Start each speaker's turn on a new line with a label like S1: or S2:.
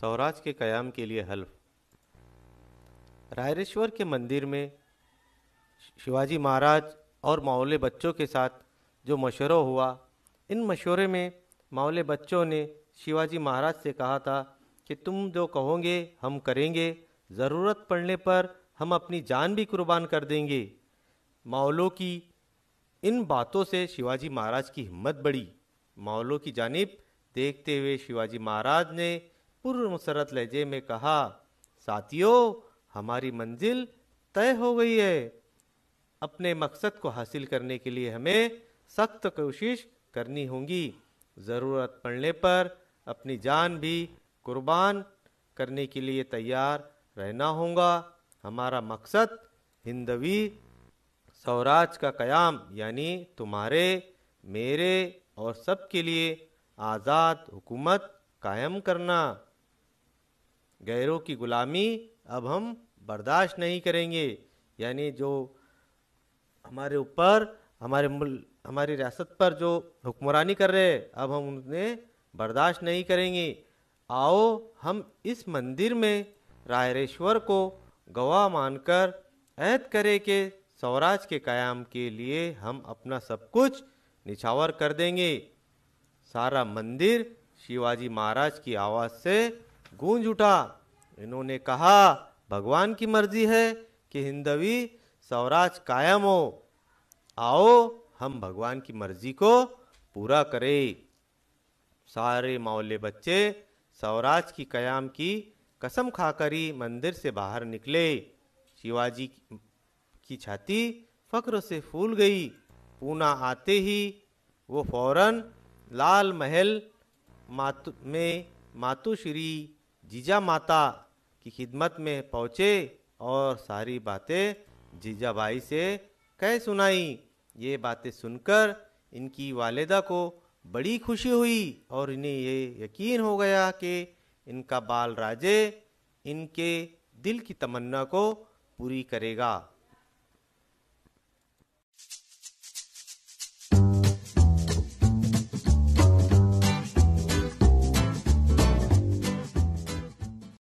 S1: स्वराज के कयाम के लिए हल्फ रायरेश्वर के मंदिर में शिवाजी महाराज और मावले बच्चों के साथ जो मशवरा हुआ इन मशवरे में मावले बच्चों ने शिवाजी महाराज से कहा था कि तुम जो कहोगे हम करेंगे ज़रूरत पड़ने पर हम अपनी जान भी कुर्बान कर देंगे मावलों की इन बातों से शिवाजी महाराज की हिम्मत बढ़ी मावलों की जानिब देखते हुए शिवाजी महाराज ने पूर्व मुसरत लहजे में कहा साथियों हमारी मंजिल तय हो गई है अपने मकसद को हासिल करने के लिए हमें सख्त कोशिश करनी होगी ज़रूरत पड़ने पर अपनी जान भी कुर्बान करने के लिए तैयार रहना होगा हमारा मकसद हिंदवी स्वराज का कयाम यानी तुम्हारे मेरे और सबके लिए आज़ाद हुकूमत कायम करना गैरों की गुलामी अब हम बर्दाश्त नहीं करेंगे यानी जो हमारे ऊपर हमारे मुल हमारी रियासत पर जो हुक्मरानी कर रहे हैं अब हम उन्हें बर्दाश्त नहीं करेंगे आओ हम इस मंदिर में रायरेश्वर को गवाह मानकर ऐद करें कि स्वराज के कायम के लिए हम अपना सब कुछ निछावर कर देंगे सारा मंदिर शिवाजी महाराज की आवाज़ से गूंज उठा इन्होंने कहा भगवान की मर्जी है कि हिंदवी स्वराज कायम हो आओ हम भगवान की मर्जी को पूरा करें सारे माओले बच्चे स्वराज की कयाम की कसम खाकर ही मंदिर से बाहर निकले शिवाजी की छाती फक्र से फूल गई पूना आते ही वो फौरन लाल महल मातु में मातुश्री जीजा माता की खिदमत में पहुँचे और सारी बातें जीजा भाई से कह सुनाई ये बातें सुनकर इनकी वालदा को बड़ी खुशी हुई और इन्हें ये यकीन हो गया कि इनका बाल राजे इनके दिल की तमन्ना को पूरी करेगा